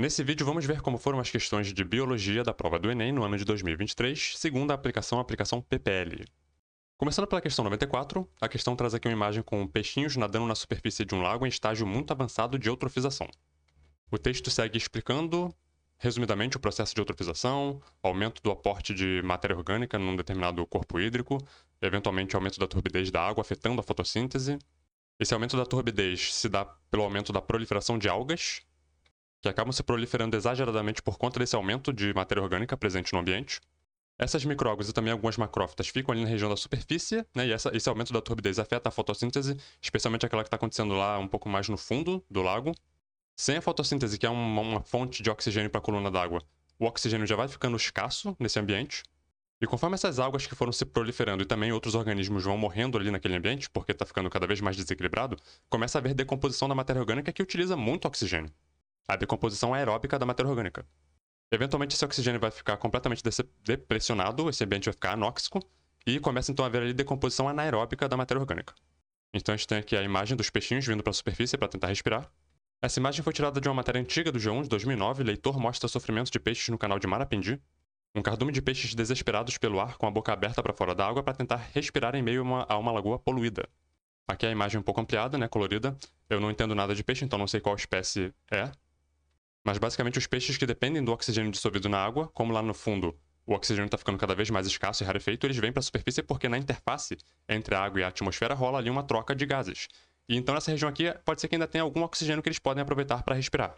Nesse vídeo vamos ver como foram as questões de biologia da prova do Enem no ano de 2023, segundo a aplicação a aplicação PPL. Começando pela questão 94, a questão traz aqui uma imagem com peixinhos nadando na superfície de um lago em estágio muito avançado de eutrofização. O texto segue explicando, resumidamente, o processo de eutrofização, aumento do aporte de matéria orgânica num determinado corpo hídrico, eventualmente aumento da turbidez da água afetando a fotossíntese. Esse aumento da turbidez se dá pelo aumento da proliferação de algas, que acabam se proliferando exageradamente por conta desse aumento de matéria orgânica presente no ambiente. Essas microalgas e também algumas macrófitas ficam ali na região da superfície, né, e essa, esse aumento da turbidez afeta a fotossíntese, especialmente aquela que está acontecendo lá um pouco mais no fundo do lago. Sem a fotossíntese, que é uma, uma fonte de oxigênio para a coluna d'água, o oxigênio já vai ficando escasso nesse ambiente. E conforme essas algas que foram se proliferando e também outros organismos vão morrendo ali naquele ambiente, porque está ficando cada vez mais desequilibrado, começa a haver decomposição da matéria orgânica que utiliza muito oxigênio a decomposição aeróbica da matéria orgânica. Eventualmente, esse oxigênio vai ficar completamente depressionado, esse ambiente vai ficar anóxico, e começa então a haver ali decomposição anaeróbica da matéria orgânica. Então a gente tem aqui a imagem dos peixinhos vindo para a superfície para tentar respirar. Essa imagem foi tirada de uma matéria antiga do G1 de 2009, leitor mostra sofrimento de peixes no canal de Marapendi, um cardume de peixes desesperados pelo ar com a boca aberta para fora da água para tentar respirar em meio a uma, a uma lagoa poluída. Aqui é a imagem um pouco ampliada, né, colorida. Eu não entendo nada de peixe, então não sei qual espécie é, mas basicamente os peixes que dependem do oxigênio dissolvido na água, como lá no fundo o oxigênio está ficando cada vez mais escasso e rarefeito, eles vêm para a superfície porque na interface entre a água e a atmosfera rola ali uma troca de gases. E então nessa região aqui pode ser que ainda tenha algum oxigênio que eles podem aproveitar para respirar.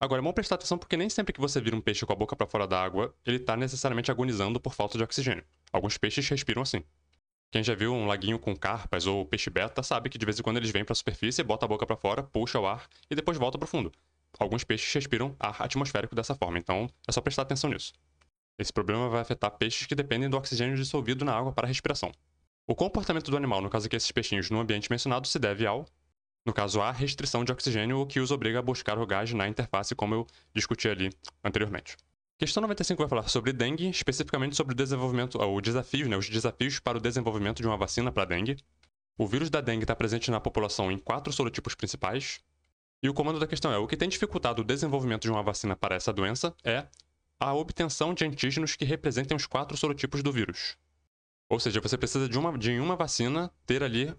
Agora, é bom prestar atenção porque nem sempre que você vira um peixe com a boca para fora da água, ele está necessariamente agonizando por falta de oxigênio. Alguns peixes respiram assim. Quem já viu um laguinho com carpas ou peixe beta sabe que de vez em quando eles vêm para a superfície, bota a boca para fora, puxa o ar e depois volta para o fundo alguns peixes respiram ar atmosférico dessa forma, então é só prestar atenção nisso. Esse problema vai afetar peixes que dependem do oxigênio dissolvido na água para a respiração. O comportamento do animal, no caso aqui esses peixinhos, no ambiente mencionado, se deve ao, no caso, à restrição de oxigênio, o que os obriga a buscar o gás na interface, como eu discuti ali anteriormente. Questão 95 vai falar sobre dengue, especificamente sobre o desenvolvimento, ou desafios, né, os desafios para o desenvolvimento de uma vacina para dengue. O vírus da dengue está presente na população em quatro solotipos principais, e o comando da questão é: o que tem dificultado o desenvolvimento de uma vacina para essa doença é a obtenção de antígenos que representem os quatro sorotipos do vírus. Ou seja, você precisa de uma, de uma vacina ter ali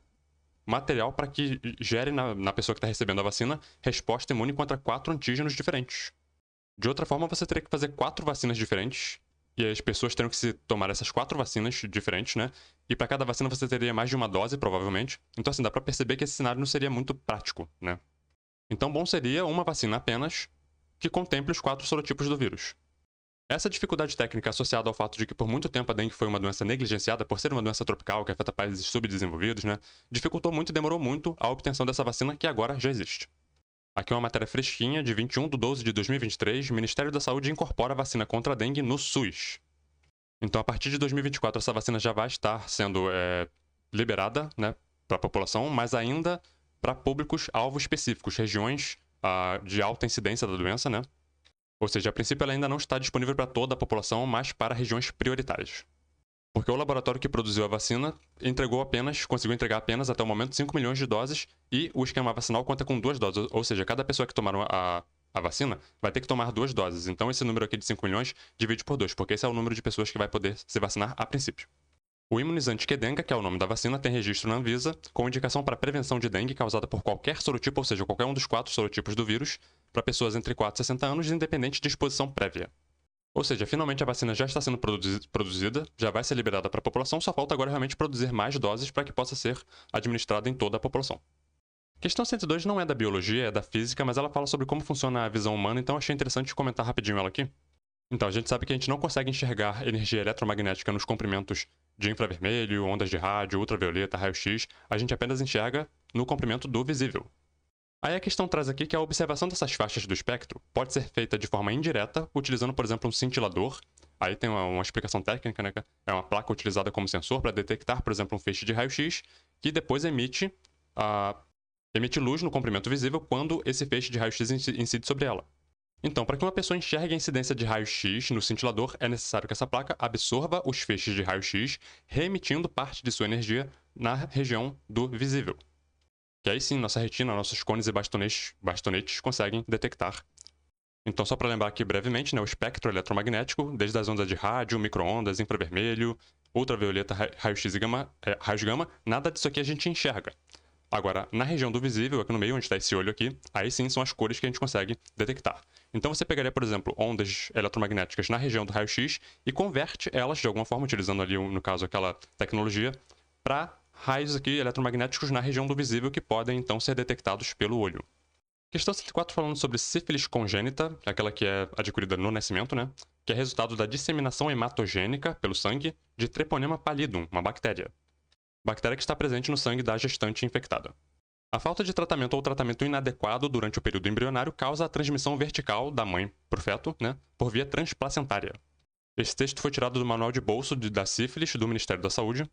material para que gere na, na pessoa que está recebendo a vacina resposta imune contra quatro antígenos diferentes. De outra forma, você teria que fazer quatro vacinas diferentes, e as pessoas teriam que se tomar essas quatro vacinas diferentes, né? E para cada vacina você teria mais de uma dose, provavelmente. Então, assim, dá para perceber que esse cenário não seria muito prático, né? Então, bom seria uma vacina apenas que contemple os quatro sorotipos do vírus. Essa dificuldade técnica associada ao fato de que por muito tempo a dengue foi uma doença negligenciada por ser uma doença tropical que afeta países subdesenvolvidos, né, dificultou muito e demorou muito a obtenção dessa vacina que agora já existe. Aqui é uma matéria fresquinha de 21 de 12 de 2023, Ministério da Saúde incorpora a vacina contra a dengue no SUS. Então, a partir de 2024, essa vacina já vai estar sendo é, liberada né, para a população, mas ainda para públicos-alvo específicos, regiões uh, de alta incidência da doença, né? Ou seja, a princípio ela ainda não está disponível para toda a população, mas para regiões prioritárias. Porque o laboratório que produziu a vacina entregou apenas, conseguiu entregar apenas até o momento 5 milhões de doses e o esquema vacinal conta com duas doses, ou seja, cada pessoa que tomar a, a vacina vai ter que tomar duas doses. Então esse número aqui de 5 milhões divide por dois, porque esse é o número de pessoas que vai poder se vacinar a princípio. O imunizante Kedenga, que é o nome da vacina, tem registro na Anvisa, com indicação para prevenção de dengue causada por qualquer sorotipo, ou seja, qualquer um dos quatro sorotipos do vírus, para pessoas entre 4 e 60 anos, independente de exposição prévia. Ou seja, finalmente a vacina já está sendo produzida, já vai ser liberada para a população, só falta agora realmente produzir mais doses para que possa ser administrada em toda a população. Questão 102 não é da biologia, é da física, mas ela fala sobre como funciona a visão humana, então achei interessante comentar rapidinho ela aqui. Então, a gente sabe que a gente não consegue enxergar energia eletromagnética nos comprimentos de infravermelho, ondas de rádio, ultravioleta, raio-x, a gente apenas enxerga no comprimento do visível. Aí a questão traz aqui que a observação dessas faixas do espectro pode ser feita de forma indireta, utilizando, por exemplo, um cintilador. Aí tem uma, uma explicação técnica, né? É uma placa utilizada como sensor para detectar, por exemplo, um feixe de raio-x, que depois emite, uh, emite luz no comprimento visível quando esse feixe de raio-x incide sobre ela. Então, para que uma pessoa enxergue a incidência de raio-x no cintilador, é necessário que essa placa absorva os feixes de raio-x, reemitindo parte de sua energia na região do visível. Que aí sim, nossa retina, nossos cones e bastonetes, bastonetes conseguem detectar. Então, só para lembrar aqui brevemente, né, o espectro eletromagnético, desde as ondas de rádio, microondas, infravermelho, ultravioleta, raio-x e gama, é, raios gama, nada disso aqui a gente enxerga. Agora, na região do visível, aqui no meio, onde está esse olho aqui, aí sim são as cores que a gente consegue detectar. Então você pegaria, por exemplo, ondas eletromagnéticas na região do raio-x e converte elas, de alguma forma, utilizando ali, no caso, aquela tecnologia, para raios aqui eletromagnéticos na região do visível que podem, então, ser detectados pelo olho. Questão 104 falando sobre sífilis congênita, aquela que é adquirida no nascimento, né? Que é resultado da disseminação hematogênica pelo sangue de Treponema pallidum, uma bactéria bactéria que está presente no sangue da gestante infectada. A falta de tratamento ou tratamento inadequado durante o período embrionário causa a transmissão vertical da mãe para o feto, né, por via transplacentária. Esse texto foi tirado do Manual de Bolso de, da Sífilis do Ministério da Saúde.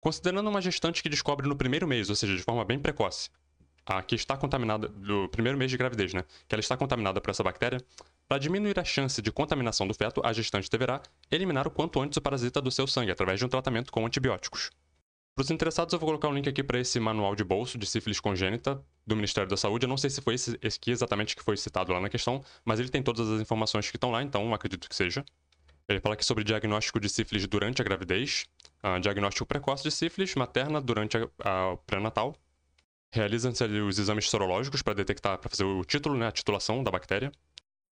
Considerando uma gestante que descobre no primeiro mês, ou seja, de forma bem precoce, a que está contaminada, do primeiro mês de gravidez, né, que ela está contaminada por essa bactéria, para diminuir a chance de contaminação do feto, a gestante deverá eliminar o quanto antes o parasita do seu sangue através de um tratamento com antibióticos. Para os interessados, eu vou colocar um link aqui para esse manual de bolso de sífilis congênita do Ministério da Saúde. Eu não sei se foi esse, esse aqui exatamente que foi citado lá na questão, mas ele tem todas as informações que estão lá, então acredito que seja. Ele fala aqui sobre diagnóstico de sífilis durante a gravidez, uh, diagnóstico precoce de sífilis materna durante o pré-natal. Realizam-se os exames sorológicos para detectar, para fazer o título, né, a titulação da bactéria.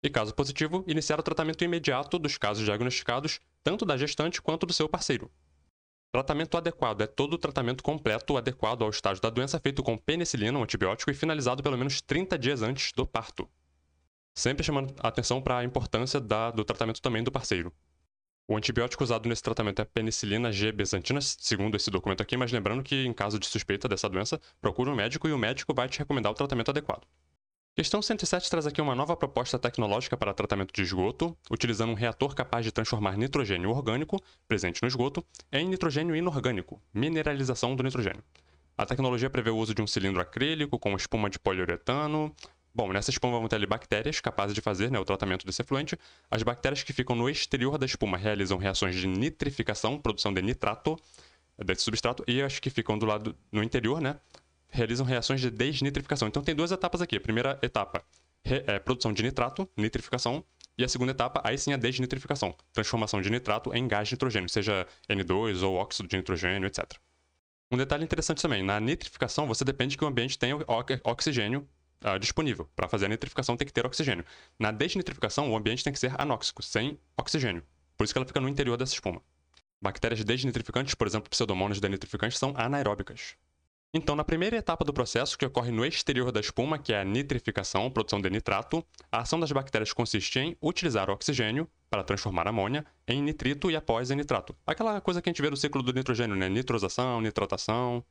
E caso positivo, iniciar o tratamento imediato dos casos diagnosticados, tanto da gestante quanto do seu parceiro. Tratamento adequado é todo o tratamento completo adequado ao estágio da doença feito com penicilina, um antibiótico e finalizado pelo menos 30 dias antes do parto. Sempre chamando a atenção para a importância da, do tratamento também do parceiro. O antibiótico usado nesse tratamento é penicilina G bezantina, segundo esse documento aqui, mas lembrando que em caso de suspeita dessa doença, procure um médico e o médico vai te recomendar o tratamento adequado. Questão 107 traz aqui uma nova proposta tecnológica para tratamento de esgoto, utilizando um reator capaz de transformar nitrogênio orgânico, presente no esgoto, em nitrogênio inorgânico, mineralização do nitrogênio. A tecnologia prevê o uso de um cilindro acrílico com espuma de poliuretano. Bom, nessa espuma vão ter ali bactérias capazes de fazer né, o tratamento desse efluente. As bactérias que ficam no exterior da espuma realizam reações de nitrificação, produção de nitrato, desse substrato, e as que ficam do lado no interior, né, realizam reações de desnitrificação. Então tem duas etapas aqui. A primeira etapa é produção de nitrato, nitrificação, e a segunda etapa, aí sim, a desnitrificação, transformação de nitrato em gás de nitrogênio, seja N2 ou óxido de nitrogênio, etc. Um detalhe interessante também, na nitrificação você depende que o ambiente tenha oxigênio uh, disponível. Para fazer a nitrificação tem que ter oxigênio. Na desnitrificação, o ambiente tem que ser anóxico, sem oxigênio. Por isso que ela fica no interior dessa espuma. Bactérias desnitrificantes, por exemplo, pseudomonas denitrificantes, são anaeróbicas. Então, na primeira etapa do processo, que ocorre no exterior da espuma, que é a nitrificação, produção de nitrato, a ação das bactérias consiste em utilizar o oxigênio para transformar amônia em nitrito e após em nitrato. Aquela coisa que a gente vê no ciclo do nitrogênio, né? Nitrosação, nitratação.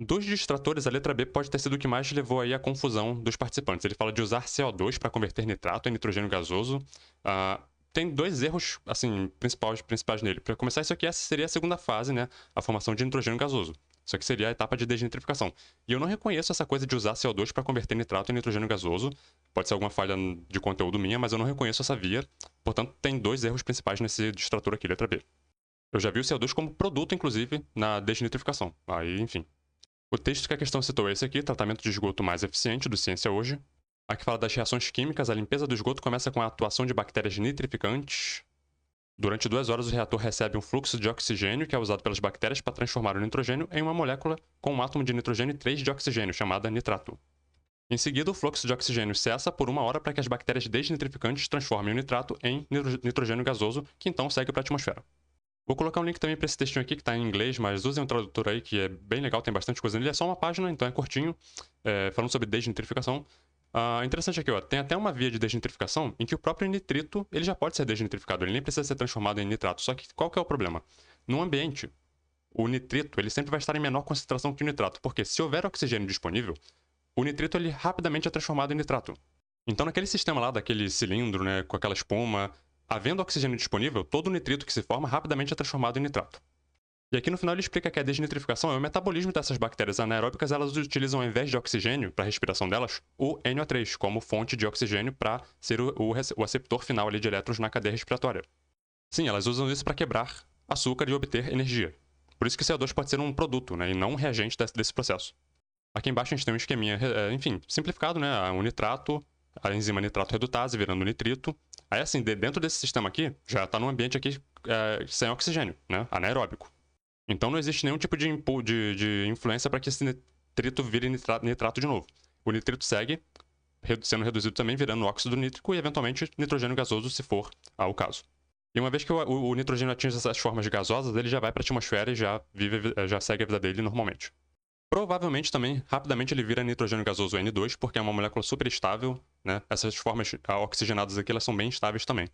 Dos distratores, a letra B pode ter sido o que mais levou aí à confusão dos participantes. Ele fala de usar CO2 para converter nitrato em nitrogênio gasoso. Uh, tem dois erros, assim, principais, principais nele. Para começar, isso aqui é, seria a segunda fase, né? A formação de nitrogênio gasoso. Isso aqui seria a etapa de desnitrificação. E eu não reconheço essa coisa de usar CO2 para converter nitrato em nitrogênio gasoso. Pode ser alguma falha de conteúdo minha, mas eu não reconheço essa via. Portanto, tem dois erros principais nesse distrator aqui, letra B. Eu já vi o CO2 como produto, inclusive, na desnitrificação. Aí, enfim. O texto que a questão citou é esse aqui, Tratamento de Esgoto Mais Eficiente, do Ciência Hoje. Aqui fala das reações químicas, a limpeza do esgoto começa com a atuação de bactérias nitrificantes, Durante duas horas, o reator recebe um fluxo de oxigênio que é usado pelas bactérias para transformar o nitrogênio em uma molécula com um átomo de nitrogênio e três de oxigênio, chamada nitrato. Em seguida, o fluxo de oxigênio cessa por uma hora para que as bactérias desnitrificantes transformem o nitrato em nitrogênio gasoso, que então segue para a atmosfera. Vou colocar um link também para esse textinho aqui que está em inglês, mas usem um tradutor aí que é bem legal, tem bastante coisa nele. É só uma página, então é curtinho, é, falando sobre desnitrificação. Uh, interessante aqui, ó, tem até uma via de desnitrificação em que o próprio nitrito ele já pode ser desnitrificado, ele nem precisa ser transformado em nitrato. Só que qual que é o problema? No ambiente, o nitrito ele sempre vai estar em menor concentração que o nitrato, porque se houver oxigênio disponível, o nitrito ele rapidamente é transformado em nitrato. Então, naquele sistema lá, daquele cilindro, né, com aquela espuma, havendo oxigênio disponível, todo o nitrito que se forma rapidamente é transformado em nitrato. E aqui no final ele explica que a desnitrificação é o metabolismo dessas bactérias anaeróbicas, elas utilizam ao invés de oxigênio para a respiração delas, o NO3 como fonte de oxigênio para ser o, o, o final ali de elétrons na cadeia respiratória. Sim, elas usam isso para quebrar açúcar e obter energia. Por isso que o CO2 pode ser um produto né, e não um reagente desse, desse processo. Aqui embaixo a gente tem um esqueminha, eh, enfim, simplificado, né? Um nitrato, a enzima nitrato redutase virando nitrito. Aí assim, dentro desse sistema aqui, já está num ambiente aqui é, sem oxigênio, né? Anaeróbico. Então não existe nenhum tipo de, de, de influência para que esse nitrito vire nitrato, nitrato de novo. O nitrito segue sendo reduzido também, virando óxido nítrico e eventualmente nitrogênio gasoso, se for ao o caso. E uma vez que o, o, o, nitrogênio atinge essas formas gasosas, ele já vai para a atmosfera e já, vive, já segue a vida dele normalmente. Provavelmente também, rapidamente, ele vira nitrogênio gasoso N2, porque é uma molécula super estável, né? Essas formas oxigenadas aqui, elas são bem estáveis também.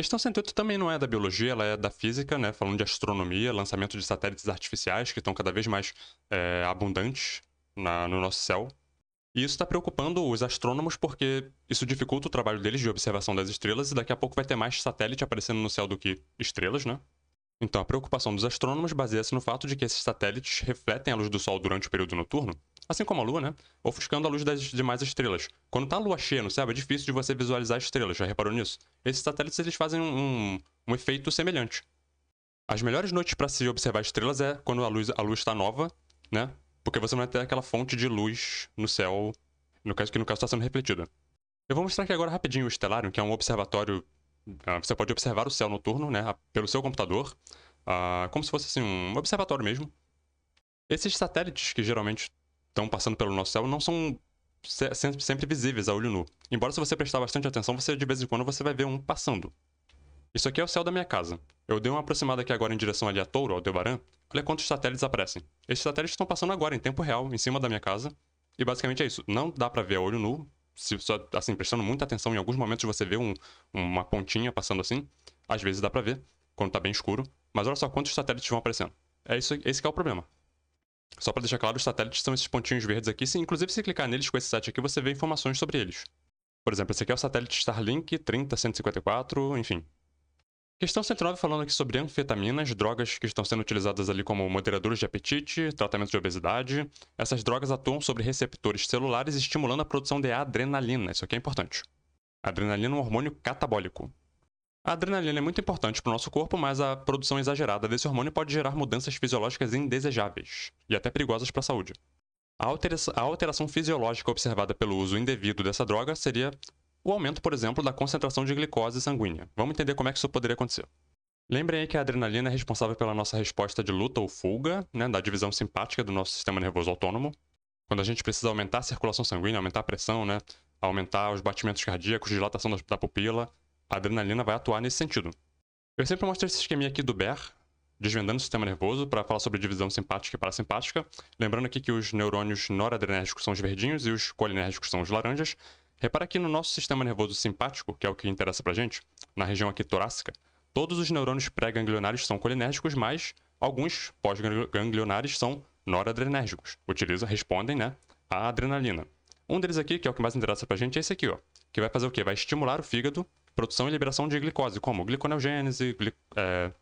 Questão 108 também não é da biologia, ela é da física, né? Falando de astronomia, lançamento de satélites artificiais que estão cada vez mais é, abundantes na, no nosso céu. E isso está preocupando os astrônomos porque isso dificulta o trabalho deles de observação das estrelas e daqui a pouco vai ter mais satélite aparecendo no céu do que estrelas, né? Então a preocupação dos astrônomos baseia-se no fato de que esses satélites refletem a luz do Sol durante o período noturno, assim como a Lua, né? Ofuscando a luz das demais estrelas. Quando tá a Lua cheia no céu, é difícil de você visualizar estrelas, já reparou nisso? Esses satélites eles fazem um, um, um efeito semelhante. As melhores noites para se observar estrelas é quando a luz a luz está nova, né? Porque você não vai ter aquela fonte de luz no céu, no caso que no caso está sendo refletida. Eu vou mostrar aqui agora rapidinho o Stellarium, que é um observatório. Ah, você pode observar o céu noturno, né? Pelo seu computador, uh, como se fosse assim, um observatório mesmo. Esses satélites que geralmente estão passando pelo nosso céu não são sempre visíveis a olho nu. Embora se você prestar bastante atenção, você de vez em quando você vai ver um passando. Isso aqui é o céu da minha casa. Eu dei uma aproximada aqui agora em direção ali a Touro, ao Debaran. Olha quantos satélites aparecem. Esses satélites estão passando agora, em tempo real, em cima da minha casa. E basicamente é isso. Não dá para ver a olho nu. Se só, assim, prestando muita atenção, em alguns momentos você vê um, uma pontinha passando assim. Às vezes dá para ver, quando tá bem escuro. Mas olha só quantos satélites vão aparecendo. É isso, esse que é o problema. Só para deixar claro, os satélites são esses pontinhos verdes aqui. Se, inclusive, se clicar neles com esse site aqui, você vê informações sobre eles. Por exemplo, esse aqui é o satélite Starlink 30154, enfim. Questão 109 falando aqui sobre anfetaminas, drogas que estão sendo utilizadas ali como moderadores de apetite, tratamento de obesidade. Essas drogas atuam sobre receptores celulares estimulando a produção de adrenalina. Isso aqui é importante. Adrenalina é um hormônio catabólico. A adrenalina é muito importante para o nosso corpo, mas a produção exagerada desse hormônio pode gerar mudanças fisiológicas indesejáveis e até perigosas para a saúde. A, a alteração fisiológica observada pelo uso indevido dessa droga seria o aumento, por exemplo, da concentração de glicose sanguínea. Vamos entender como é que isso poderia acontecer. Lembrem aí que a adrenalina é responsável pela nossa resposta de luta ou fuga, né, da divisão simpática do nosso sistema nervoso autônomo. Quando a gente precisa aumentar a circulação sanguínea, aumentar a pressão, né, aumentar os batimentos cardíacos, dilatação da pupila, a adrenalina vai atuar nesse sentido. Eu sempre mostro esse esqueminha aqui do BER, desvendando o sistema nervoso, para falar sobre divisão simpática e parasimpática. Lembrando aqui que os neurônios noradrenérgicos são os verdinhos e os colinérgicos são os laranjas. Repara que no nosso sistema nervoso simpático, que é o que interessa pra gente, na região aqui torácica, todos os neurônios pré-ganglionares são colinérgicos, mas alguns pós-ganglionares são noradrenérgicos. Utilizam, respondem, né, a adrenalina. Um deles aqui, que é o que mais interessa pra gente, é esse aqui, ó, que vai fazer o quê? Vai estimular o fígado produção e liberação de glicose, como gliconeogênese, gli, é,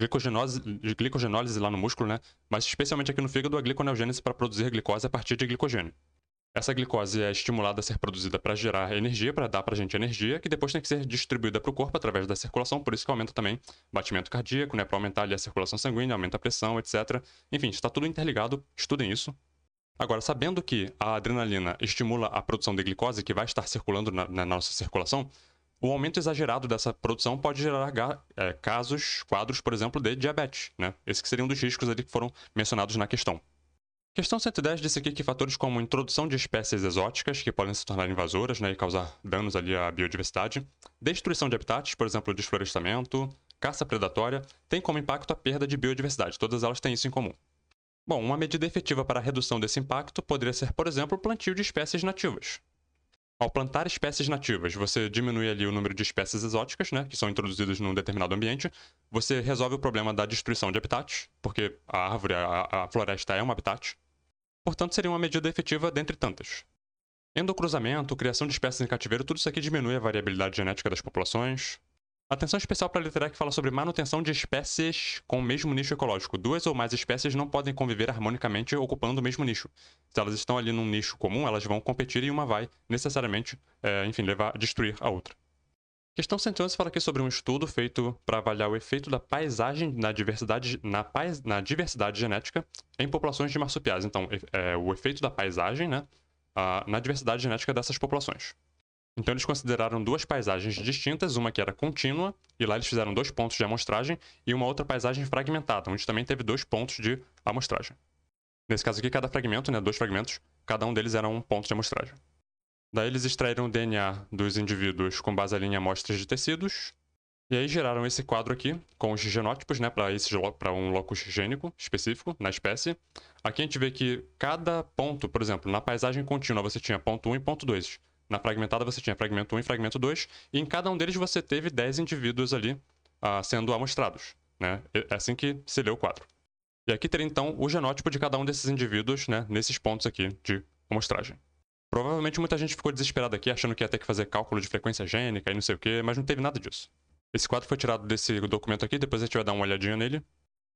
glicogenólise lá no músculo, né? Mas especialmente aqui no fígado, a gliconeogênese para produzir glicose é a partir de glicogênio. Essa glicose é estimulada a ser produzida para gerar energia, para dar para a gente energia, que depois tem que ser distribuída para o corpo através da circulação, por isso que aumenta também batimento cardíaco, né? Para aumentar ali a circulação sanguínea, aumenta a pressão, etc. Enfim, está tudo interligado, estudem isso. Agora, sabendo que a adrenalina estimula a produção de glicose que vai estar circulando na, na nossa circulação, o aumento exagerado dessa produção pode gerar é, casos, quadros, por exemplo, de diabetes, né? Esse que seria um dos riscos ali que foram mencionados na questão. Questão 110 disse aqui que fatores como introdução de espécies exóticas, que podem se tornar invasoras né, e causar danos ali à biodiversidade, destruição de habitats, por exemplo, desflorestamento, caça predatória, tem como impacto a perda de biodiversidade. Todas elas têm isso em comum. Bom, uma medida efetiva para a redução desse impacto poderia ser, por exemplo, o plantio de espécies nativas, ao plantar espécies nativas, você diminui ali o número de espécies exóticas, né, que são introduzidas num determinado ambiente. Você resolve o problema da destruição de habitats, porque a árvore, a, a floresta é um habitat. Portanto, seria uma medida efetiva dentre tantas. Endocruzamento, criação de espécies em cativeiro, tudo isso aqui diminui a variabilidade genética das populações. Atenção especial para a literatura que fala sobre manutenção de espécies com o mesmo nicho ecológico. Duas ou mais espécies não podem conviver harmonicamente ocupando o mesmo nicho. Se elas estão ali num nicho comum, elas vão competir e uma vai, necessariamente, é, enfim, levar, a destruir a outra. Questão 111 fala aqui sobre um estudo feito para avaliar o efeito da paisagem na diversidade, na, pais, na diversidade genética em populações de marsupiais. Então, é, o efeito da paisagem né, na diversidade genética dessas populações. Então eles consideraram duas paisagens distintas, uma que era contínua, e lá eles fizeram dois pontos de amostragem, e uma outra paisagem fragmentada, onde também teve dois pontos de amostragem. Nesse caso aqui, cada fragmento, né, dois fragmentos, cada um deles era um ponto de amostragem. Daí eles extraíram o DNA dos indivíduos com base em amostras de tecidos, e aí geraram esse quadro aqui com os genótipos, né, para um locus gênico específico na espécie. Aqui a gente vê que cada ponto, por exemplo, na paisagem contínua você tinha ponto 1 e ponto 2. Na fragmentada você tinha fragmento 1 e fragmento 2, e em cada um deles você teve 10 indivíduos ali uh, sendo amostrados. Né? É assim que se lê o quadro. E aqui teria então o genótipo de cada um desses indivíduos né, nesses pontos aqui de amostragem. Provavelmente muita gente ficou desesperada aqui, achando que ia ter que fazer cálculo de frequência gênica e não sei o que, mas não teve nada disso. Esse quadro foi tirado desse documento aqui, depois a gente vai dar uma olhadinha nele.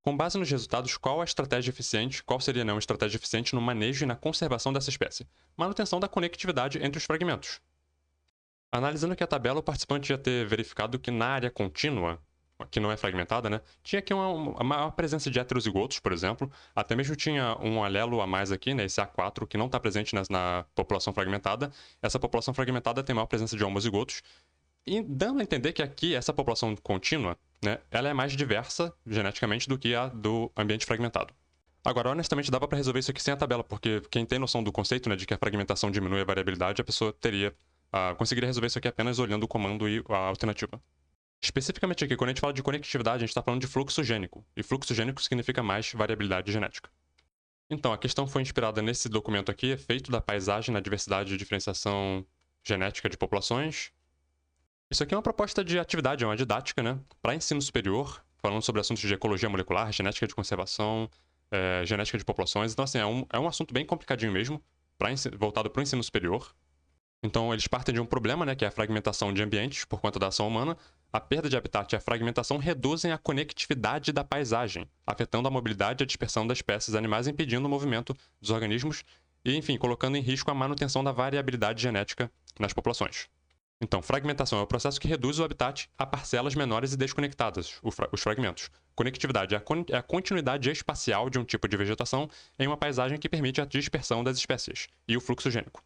Com base nos resultados, qual a estratégia eficiente, qual seria não estratégia eficiente no manejo e na conservação dessa espécie? Manutenção da conectividade entre os fragmentos. Analisando aqui a tabela, o participante ia ter verificado que na área contínua, que não é fragmentada, né? Tinha aqui uma, uma maior presença de heterozigotos, por exemplo. Até mesmo tinha um alelo a mais aqui, né? Esse A4, que não está presente na, na, população fragmentada. Essa população fragmentada tem maior presença de homozigotos. E dando a entender que aqui, essa população contínua, né, ela é mais diversa geneticamente do que a do ambiente fragmentado. Agora, honestamente, dava para resolver isso aqui sem a tabela, porque quem tem noção do conceito né, de que a fragmentação diminui a variabilidade, a pessoa teria uh, conseguiria resolver isso aqui apenas olhando o comando e a alternativa. Especificamente aqui, quando a gente fala de conectividade, a gente está falando de fluxo gênico, e fluxo gênico significa mais variabilidade genética. Então, a questão foi inspirada nesse documento aqui, Efeito da Paisagem na Diversidade e Diferenciação Genética de Populações, isso aqui é uma proposta de atividade, é uma didática, né? Para ensino superior, falando sobre assuntos de ecologia molecular, genética de conservação, é, genética de populações. Então, assim, é um, é um assunto bem complicadinho mesmo, pra, voltado para o ensino superior. Então, eles partem de um problema, né, que é a fragmentação de ambientes por conta da ação humana. A perda de habitat e a fragmentação reduzem a conectividade da paisagem, afetando a mobilidade e a dispersão das espécies animais, impedindo o movimento dos organismos e, enfim, colocando em risco a manutenção da variabilidade genética nas populações. Então, fragmentação é o processo que reduz o habitat a parcelas menores e desconectadas, os fragmentos. Conectividade é, é a continuidade espacial de um tipo de vegetação em uma paisagem que permite a dispersão das espécies e o fluxo gênico.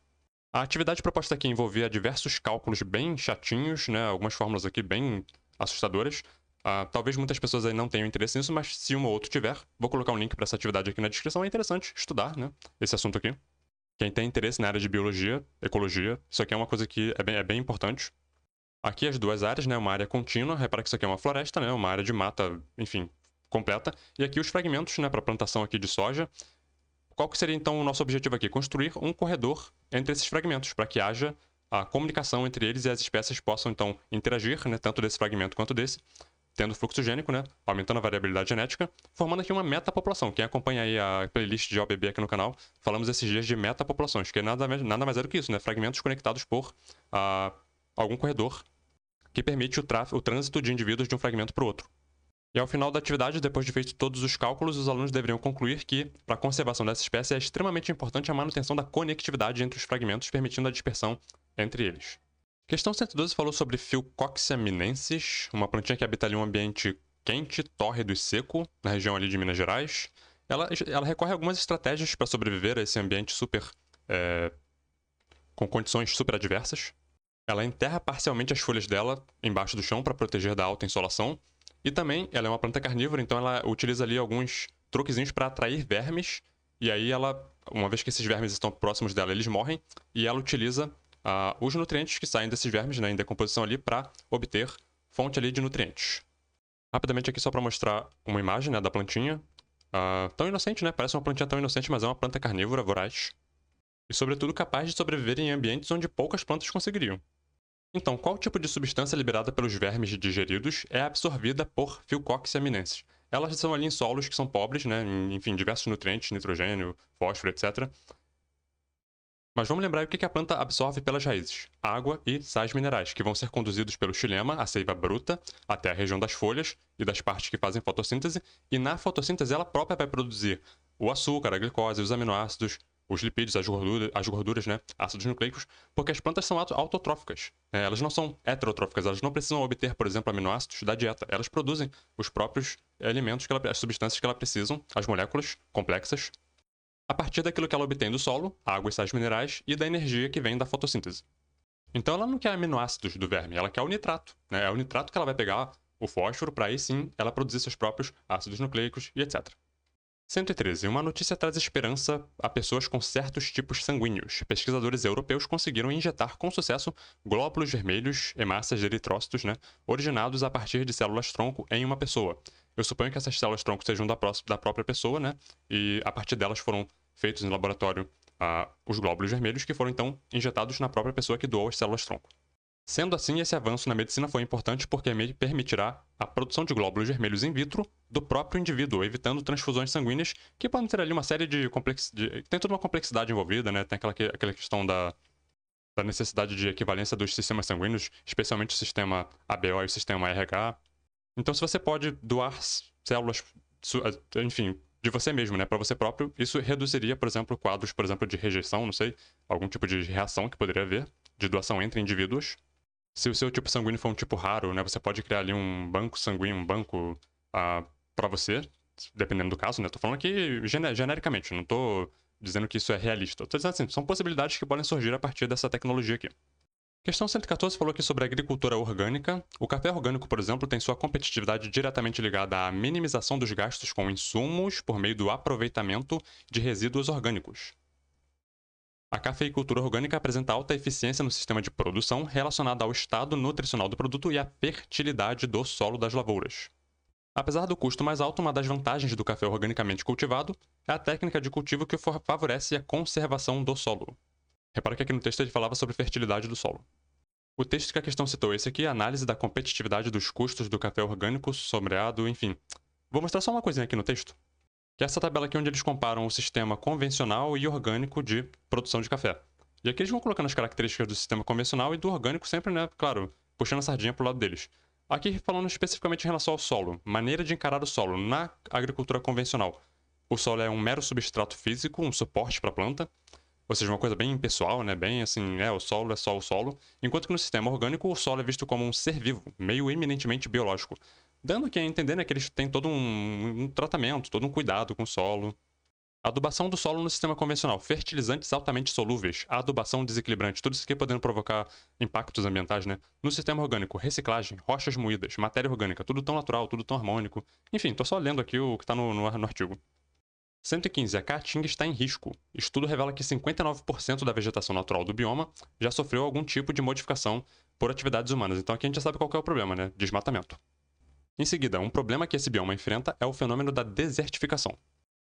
A atividade proposta aqui envolvia diversos cálculos bem chatinhos, né? algumas fórmulas aqui bem assustadoras. Uh, talvez muitas pessoas aí não tenham interesse nisso, mas se um ou outro tiver, vou colocar um link para essa atividade aqui na descrição. É interessante estudar né? esse assunto aqui. Quem tem interesse na área de biologia, ecologia, isso aqui é uma coisa que é bem, é bem importante. Aqui as duas áreas, né? Uma área contínua, repara que isso aqui é uma floresta, né? Uma área de mata, enfim, completa. E aqui os fragmentos, né? Para plantação aqui de soja. Qual que seria então o nosso objetivo aqui? Construir um corredor entre esses fragmentos, para que haja a comunicação entre eles e as espécies possam então interagir, né? Tanto desse fragmento quanto desse, tendo fluxo gênico, né? Aumentando a variabilidade genética, formando aqui uma metapopulação. Quem acompanha aí a playlist de OBB aqui no canal, falamos esses dias de metapopulações, que é nada, nada mais é do que isso, né? Fragmentos conectados por ah, algum corredor que permite o, o trânsito de indivíduos de um fragmento para o outro. E ao final da atividade, depois de feito todos os cálculos, os alunos deveriam concluir que, para a conservação dessa espécie, é extremamente importante a manutenção da conectividade entre os fragmentos, permitindo a dispersão entre eles. Questão 112 falou sobre Philcoxia uma plantinha que habita ali um ambiente quente, tórrido e seco, na região ali de Minas Gerais. Ela, ela recorre a algumas estratégias para sobreviver a esse ambiente super. É, com condições super adversas. Ela enterra parcialmente as folhas dela embaixo do chão para proteger da alta insolação. E também, ela é uma planta carnívora, então ela utiliza ali alguns truquezinhos para atrair vermes. E aí ela, uma vez que esses vermes estão próximos dela, eles morrem. E ela utiliza uh, os nutrientes que saem desses vermes né, em decomposição ali para obter fonte ali de nutrientes. Rapidamente aqui só para mostrar uma imagem né, da plantinha. Uh, tão inocente, né? Parece uma plantinha tão inocente, mas é uma planta carnívora, voraz. E sobretudo capaz de sobreviver em ambientes onde poucas plantas conseguiriam. Então, qual tipo de substância liberada pelos vermes digeridos é absorvida por Philcoxis minensis? Elas são ali em solos que são pobres, né? Enfim, diversos nutrientes, nitrogênio, fósforo, etc. Mas vamos lembrar o que a planta absorve pelas raízes: água e sais minerais, que vão ser conduzidos pelo xilema, a seiva bruta, até a região das folhas e das partes que fazem fotossíntese, e na fotossíntese ela própria vai produzir o açúcar, a glicose, os aminoácidos, os lipídios, as gorduras, as gorduras né, ácidos nucleicos, porque as plantas são autotróficas. Né? Elas não são heterotróficas, elas não precisam obter, por exemplo, aminoácidos da dieta. Elas produzem os próprios alimentos, que ela, as substâncias que elas precisam, as moléculas complexas, a partir daquilo que ela obtém do solo, água e sais minerais, e da energia que vem da fotossíntese. Então ela não quer aminoácidos do verme, ela quer o nitrato. Né? É o nitrato que ela vai pegar o fósforo para aí sim ela produzir seus próprios ácidos nucleicos e etc. 113. Uma notícia traz esperança a pessoas com certos tipos sanguíneos. Pesquisadores europeus conseguiram injetar com sucesso glóbulos vermelhos, hemácias de eritrócitos, né, originados a partir de células-tronco em uma pessoa, eu suponho que essas células-tronco sejam da, da, própria pessoa, né? E a partir delas foram feitos em laboratório ah, os glóbulos vermelhos, que foram então injetados na própria pessoa que doou as células-tronco. Sendo assim, esse avanço na medicina foi importante porque permitirá a produção de glóbulos vermelhos in vitro do próprio indivíduo, evitando transfusões sanguíneas que podem ter ali uma série de complexidades. Tem toda uma complexidade envolvida, né? Tem aquela, que... aquela questão da... da necessidade de equivalência dos sistemas sanguíneos, especialmente o sistema ABO e o sistema RH. Então, se você pode doar células, enfim, de você mesmo, né, para você próprio, isso reduziria, por exemplo, quadros, por exemplo, de rejeição, não sei, algum tipo de reação que poderia haver, de doação entre indivíduos. Se o seu tipo sanguíneo for um tipo raro, né, você pode criar ali um banco sanguíneo, um banco ah, para você, dependendo do caso, né? Tô falando aqui genericamente, não tô dizendo que isso é realista. Tô dizendo assim, são possibilidades que podem surgir a partir dessa tecnologia aqui. Questão 114 falou aqui sobre agricultura orgânica. O café orgânico, por exemplo, tem sua competitividade diretamente ligada à minimização dos gastos com insumos por meio do aproveitamento de resíduos orgânicos. A cafeicultura orgânica apresenta alta eficiência no sistema de produção relacionada ao estado nutricional do produto e à fertilidade do solo das lavouras. Apesar do custo mais alto, uma das vantagens do café organicamente cultivado é a técnica de cultivo que favorece a conservação do solo. Repara que aqui no texto ele falava sobre fertilidade do solo. O texto que a questão citou, esse aqui é a análise da competitividade dos custos do café orgânico, sombreado, enfim. Vou mostrar só uma coisinha aqui no texto, que é essa tabela aqui onde eles comparam o sistema convencional e orgânico de produção de café. E aqui eles vão colocando as características do sistema convencional e do orgânico sempre, né, claro, puxando a sardinha pro lado deles. Aqui falando especificamente em relação ao solo, maneira de encarar o solo na agricultura convencional. O solo é um mero substrato físico, um suporte para a planta ou seja, uma coisa bem pessoal, né? Bem assim, é, o solo é só o solo. Enquanto que no sistema orgânico, o solo é visto como um ser vivo, meio eminentemente biológico. Dando que a entender né, que eles têm todo um, um, tratamento, todo um cuidado com o solo. Adubação do solo no sistema convencional, fertilizantes altamente solúveis, adubação desequilibrante, tudo isso aqui podendo provocar impactos ambientais, né? No sistema orgânico, reciclagem, rochas moídas, matéria orgânica, tudo tão natural, tudo tão harmônico. Enfim, tô só lendo aqui o que tá no, no, no artigo. 115. A caatinga está em risco. Estudo revela que 59% da vegetação natural do bioma já sofreu algum tipo de modificação por atividades humanas. Então aqui a gente já sabe qual é o problema, né? Desmatamento. Em seguida, um problema que esse bioma enfrenta é o fenômeno da desertificação.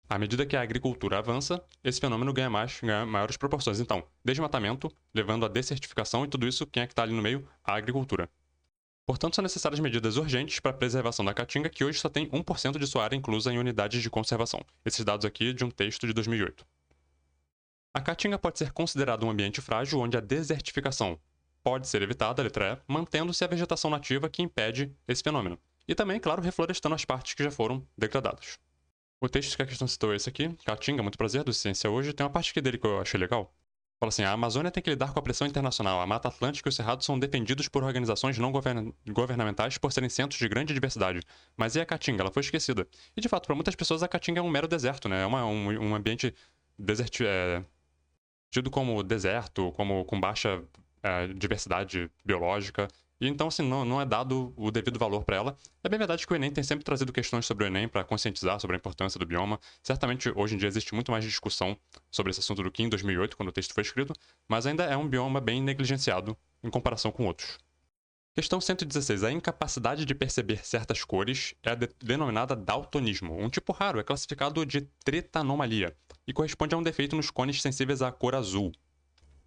À medida que a agricultura avança, esse fenômeno ganha, mais, ganha maiores proporções. Então, desmatamento, levando à desertificação, e tudo isso, quem é que está ali no meio? A agricultura. Portanto, são necessárias medidas urgentes para a preservação da caatinga, que hoje só tem 1% de sua área inclusa em unidades de conservação. Esses dados aqui de um texto de 2008. A caatinga pode ser considerada um ambiente frágil onde a desertificação pode ser evitada, letra E, mantendo-se a vegetação nativa que impede esse fenômeno. E também, claro, reflorestando as partes que já foram degradadas. O texto que a questão citou é esse aqui, Caatinga, muito prazer, do Ciência Hoje, tem uma parte aqui dele que eu achei legal, Fala assim, a Amazônia tem que lidar com a pressão internacional. A Mata Atlântica e o Cerrado são defendidos por organizações não govern governamentais por serem centros de grande diversidade. Mas e a Caatinga? Ela foi esquecida. E, de fato, para muitas pessoas, a Caatinga é um mero deserto, né? É uma, um, um ambiente desert, é, tido como deserto, como com baixa é, diversidade biológica. E então, assim, não, não é dado o devido valor para ela. É bem verdade que o Enem tem sempre trazido questões sobre o Enem para conscientizar sobre a importância do bioma. Certamente, hoje em dia, existe muito mais discussão sobre esse assunto do que em 2008, quando o texto foi escrito, mas ainda é um bioma bem negligenciado em comparação com outros. Questão 116. A incapacidade de perceber certas cores é de denominada daltonismo, um tipo raro, é classificado de tretanomalia, e corresponde a um defeito nos cones sensíveis à cor azul.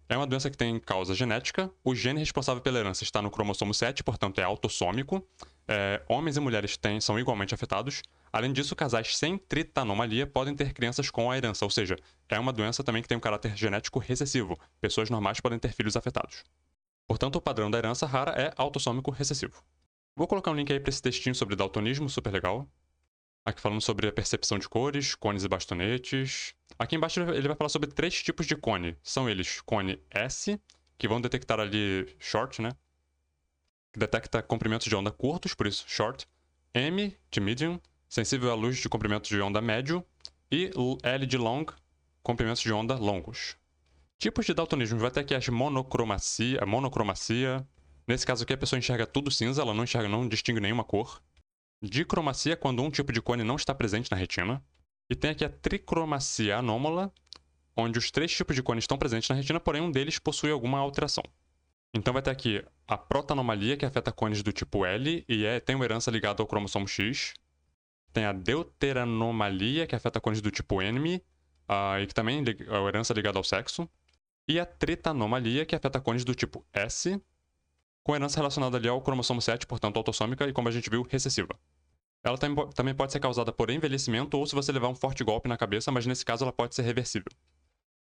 É uma doença que tem causa genética. O gene responsável pela herança está no cromossomo 7, portanto é autossômico. É, homens e mulheres têm, são igualmente afetados. Além disso, casais sem tritanomalia podem ter crianças com a herança, ou seja, é uma doença também que tem um caráter genético recessivo. Pessoas normais podem ter filhos afetados. Portanto, o padrão da herança rara é autossômico recessivo. Vou colocar um link aí para esse textinho sobre daltonismo, super legal. Aqui falando sobre a percepção de cores, cones e bastonetes. Aqui embaixo ele vai falar sobre três tipos de cone. São eles cone S, que vão detectar ali short, né? Que detecta comprimentos de onda curtos, por isso short. M, de medium, sensível à luz de comprimentos de onda médio. E L de long, comprimentos de onda longos. Tipos de daltonismo vai ter aqui as monocromacia, monocromacia. Nesse caso aqui a pessoa enxerga tudo cinza, ela não enxerga, não distingue nenhuma cor dicromacia, é quando um tipo de cone não está presente na retina. E tem aqui a tricromacia anômala, onde os três tipos de cones estão presentes na retina, porém um deles possui alguma alteração. Então vai ter aqui a protanomalia, que afeta cones do tipo L e é, tem uma herança ligada ao cromossomo X. Tem a deuteranomalia, que afeta cones do tipo N, uh, e que também é herança ligada ao sexo. E a tritanomalia que afeta cones do tipo S com herança relacionada ali ao cromossomo 7, portanto autossômica e, como a gente viu, recessiva. Ela também pode ser causada por envelhecimento ou se você levar um forte golpe na cabeça, mas nesse caso ela pode ser reversível.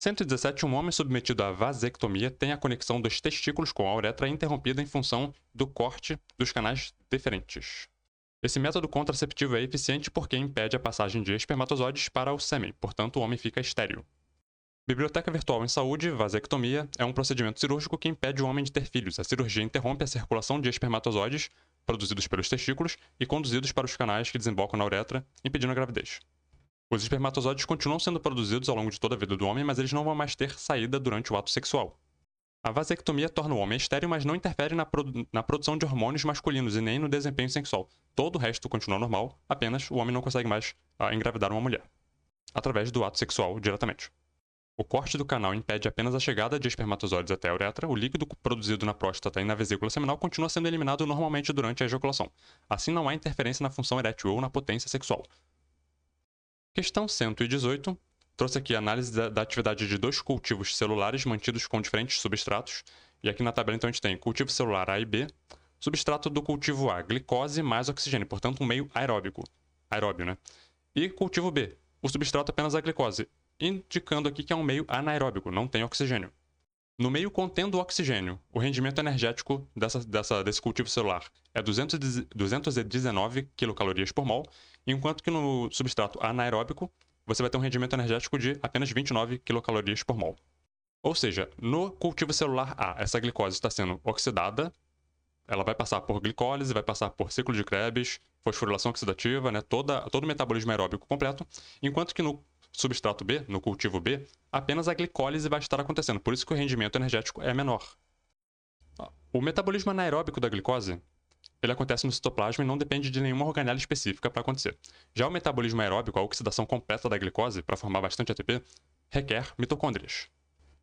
117. Um homem submetido à vasectomia tem a conexão dos testículos com a uretra interrompida em função do corte dos canais deferentes. Esse método contraceptivo é eficiente porque impede a passagem de espermatozoides para o sêmen, portanto o homem fica estéril. Biblioteca virtual em saúde, vasectomia, é um procedimento cirúrgico que impede o homem de ter filhos. A cirurgia interrompe a circulação de espermatozoides, produzidos pelos testículos e conduzidos para os canais que desembocam na uretra, impedindo a gravidez. Os espermatozoides continuam sendo produzidos ao longo de toda a vida do homem, mas eles não vão mais ter saída durante o ato sexual. A vasectomia torna o homem estéril, mas não interfere na, na produção de hormônios masculinos e nem no desempenho sexual. Todo o resto continua normal, apenas o homem não consegue mais ah, engravidar uma mulher através do ato sexual diretamente. O corte do canal impede apenas a chegada de espermatozoides até a uretra, o líquido produzido na próstata e na vesícula seminal continua sendo eliminado normalmente durante a ejaculação. Assim, não há interferência na função erétil ou na potência sexual. Questão 118 trouxe aqui a análise da, da, atividade de dois cultivos celulares mantidos com diferentes substratos. E aqui na tabela, então, a gente tem cultivo celular A e B, substrato do cultivo A, glicose mais oxigênio, portanto, um meio aeróbico, aeróbio, né? E cultivo B, o substrato apenas a glicose, indicando aqui que é um meio anaeróbico, não tem oxigênio. No meio contendo oxigênio, o rendimento energético dessa, dessa, desse cultivo celular é 219 quilocalorias por mol, enquanto que no substrato anaeróbico você vai ter um rendimento energético de apenas 29 quilocalorias por mol. Ou seja, no cultivo celular A, essa glicose está sendo oxidada, ela vai passar por glicólise, vai passar por ciclo de Krebs, fosforilação oxidativa, né, toda, todo o metabolismo aeróbico completo, enquanto que no substrato B, no cultivo B, apenas a glicólise vai estar acontecendo, por isso que o rendimento energético é menor. O metabolismo anaeróbico da glicose ele acontece no citoplasma e não depende de nenhuma organela específica para acontecer. Já o metabolismo aeróbico, a oxidação completa da glicose, para formar bastante ATP, requer mitocôndrias.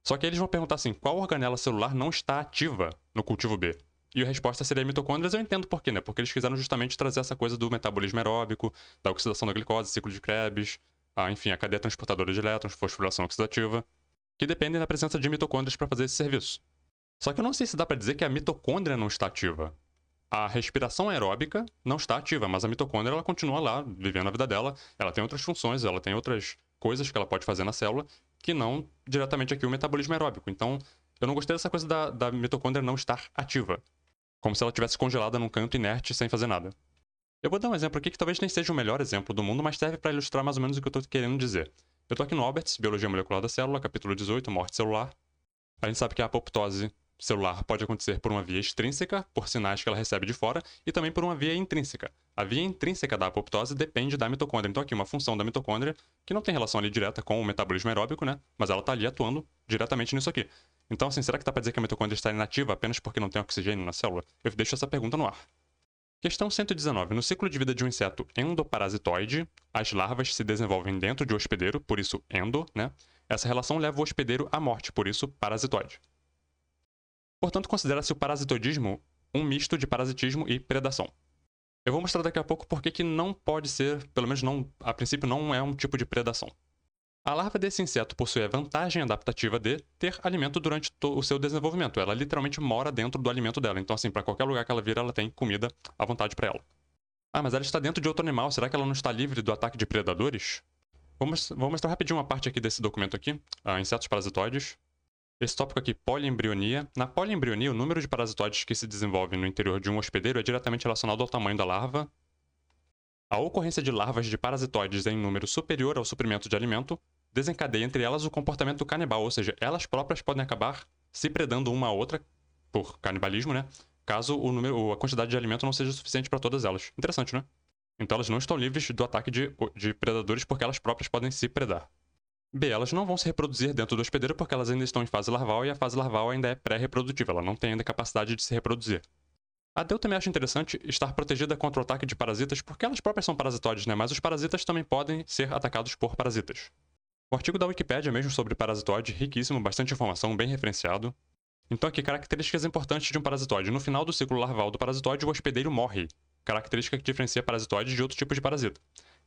Só que eles vão perguntar assim, qual organela celular não está ativa no cultivo B? E a resposta seria mitocôndrias, eu entendo por quê, né? Porque eles quiseram justamente trazer essa coisa do metabolismo aeróbico, da oxidação da glicose, ciclo de Krebs, a, enfim, a cadeia transportadora de elétrons, fosforilação oxidativa, que dependem da presença de mitocôndrias para fazer esse serviço. Só que eu não sei se dá para dizer que a mitocôndria não está ativa. A respiração aeróbica não está ativa, mas a mitocôndria ela continua lá, vivendo a vida dela. Ela tem outras funções, ela tem outras coisas que ela pode fazer na célula, que não diretamente aqui o metabolismo aeróbico. Então, eu não gostei dessa coisa da, da mitocôndria não estar ativa. Como se ela tivesse congelada num canto inerte sem fazer nada. Eu vou dar um exemplo aqui que talvez nem seja o melhor exemplo do mundo, mas serve para ilustrar mais ou menos o que eu estou querendo dizer. Eu estou aqui no Alberts, Biologia Molecular da Célula, capítulo 18, Morte Celular. A gente sabe que a apoptose celular pode acontecer por uma via extrínseca, por sinais que ela recebe de fora, e também por uma via intrínseca. A via intrínseca da apoptose depende da mitocôndria. Então, aqui, uma função da mitocôndria que não tem relação ali direta com o metabolismo aeróbico, né? Mas ela está ali atuando diretamente nisso aqui. Então, assim, será que dá para dizer que a mitocôndria está inativa apenas porque não tem oxigênio na célula? Eu deixo essa pergunta no ar. Questão 119. No ciclo de vida de um inseto endoparasitoide, as larvas se desenvolvem dentro de um hospedeiro, por isso endo, né? Essa relação leva o hospedeiro à morte, por isso parasitoide. Portanto, considera-se o parasitoidismo um misto de parasitismo e predação. Eu vou mostrar daqui a pouco por que não pode ser, pelo menos não, a princípio não é um tipo de predação. A larva desse inseto possui a vantagem adaptativa de ter alimento durante o seu desenvolvimento. Ela literalmente mora dentro do alimento dela. Então, assim, para qualquer lugar que ela vira, ela tem comida à vontade para ela. Ah, mas ela está dentro de outro animal. Será que ela não está livre do ataque de predadores? Vamos, vou mostrar rapidinho uma parte aqui desse documento aqui. Ah, insetos parasitoides. Esse tópico aqui, poliembrionia. Na poliembrionia, o número de parasitoides que se desenvolvem no interior de um hospedeiro é diretamente relacionado ao tamanho da larva. A ocorrência de larvas de parasitoides em número superior ao suprimento de alimento desencadeia entre elas o comportamento do canibal, ou seja, elas próprias podem acabar se predando uma a outra por canibalismo, né? Caso o número, a quantidade de alimento não seja suficiente para todas elas. Interessante, né? Então elas não estão livres do ataque de, de predadores porque elas próprias podem se predar. B. Elas não vão se reproduzir dentro do hospedeiro porque elas ainda estão em fase larval e a fase larval ainda é pré-reprodutiva, ela não tem ainda capacidade de se reproduzir. A Deu também acha interessante estar protegida contra o ataque de parasitas porque elas próprias são parasitóides, né? Mas os parasitas também podem ser atacados por parasitas. O artigo da Wikipedia mesmo sobre parasitoide, riquíssimo, bastante informação, bem referenciado. Então aqui, características importantes de um parasitoide. No final do ciclo larval do parasitoide, o hospedeiro morre, característica que diferencia parasitoides de outros tipos de parasita.